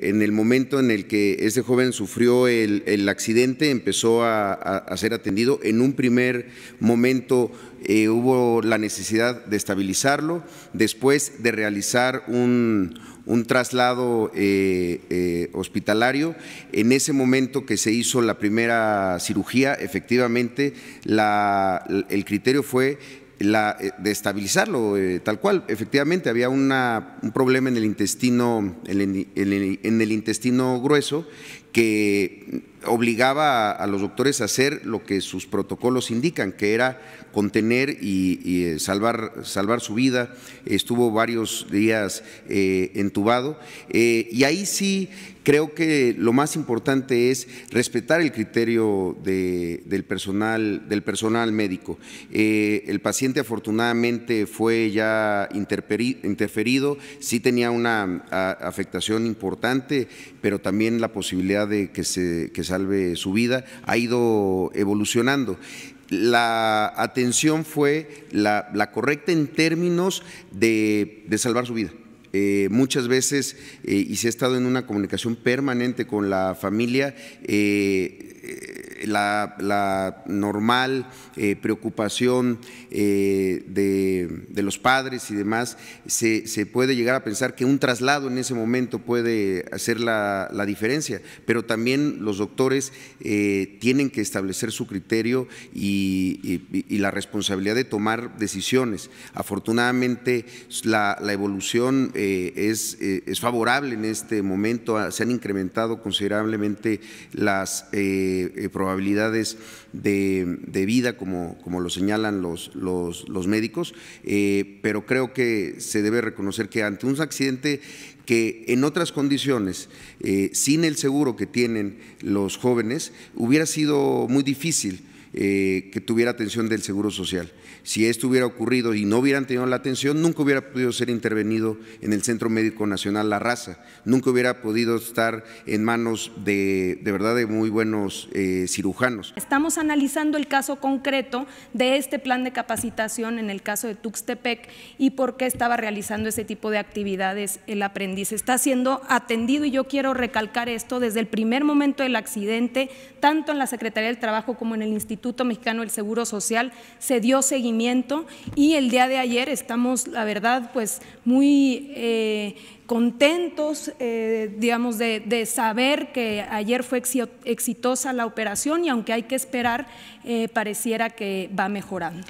En el momento en el que ese joven sufrió el, accidente, empezó a, ser atendido. En un primer momento eh, hubo la necesidad de estabilizarlo, después de realizar un, traslado eh, eh, hospitalario. En ese momento que se hizo la primera cirugía, efectivamente, el criterio fue la, eh, de estabilizarlo eh, tal cual. Efectivamente, había un problema en el intestino, en el intestino grueso que obligaba a, los doctores a hacer lo que sus protocolos indican, que era contener y, eh, salvar, salvar su vida. Estuvo varios días eh, entubado. Eh, y ahí sí creo que lo más importante es respetar el criterio del, personal, del personal médico. el paciente afortunadamente fue ya interferido, sí tenía una afectación importante, pero también la posibilidad de que se salve su vida, ha ido evolucionando la atención fue la, correcta en términos de, salvar su vida. Eh, muchas veces, eh, y se ha estado en una comunicación permanente con la familia, eh, eh la, normal eh, preocupación eh, de, los padres y demás, se, puede llegar a pensar que un traslado en ese momento puede hacer la, diferencia, pero también los doctores eh, tienen que establecer su criterio y, la responsabilidad de tomar decisiones. Afortunadamente, la, evolución es, es favorable en este momento, se han incrementado considerablemente las probabilidades probabilidades de, vida, como, como, lo señalan los, los, médicos, eh, pero creo que se debe reconocer que ante un accidente que en otras condiciones, eh, sin el seguro que tienen los jóvenes, hubiera sido muy difícil eh, que tuviera atención del Seguro Social. Si esto hubiera ocurrido y no hubieran tenido la atención, nunca hubiera podido ser intervenido en el Centro Médico Nacional La Raza, nunca hubiera podido estar en manos de, de verdad, de muy buenos eh, cirujanos. Estamos analizando el caso concreto de este plan de capacitación en el caso de Tuxtepec y por qué estaba realizando ese tipo de actividades el aprendiz. Está siendo atendido y yo quiero recalcar esto desde el primer momento del accidente, tanto en la Secretaría del Trabajo como en el Instituto Instituto Mexicano del Seguro Social se dio seguimiento y el día de ayer estamos, la verdad, pues muy eh, contentos, eh, digamos, de, saber que ayer fue exitosa la operación y aunque hay que esperar, eh, pareciera que va mejorando.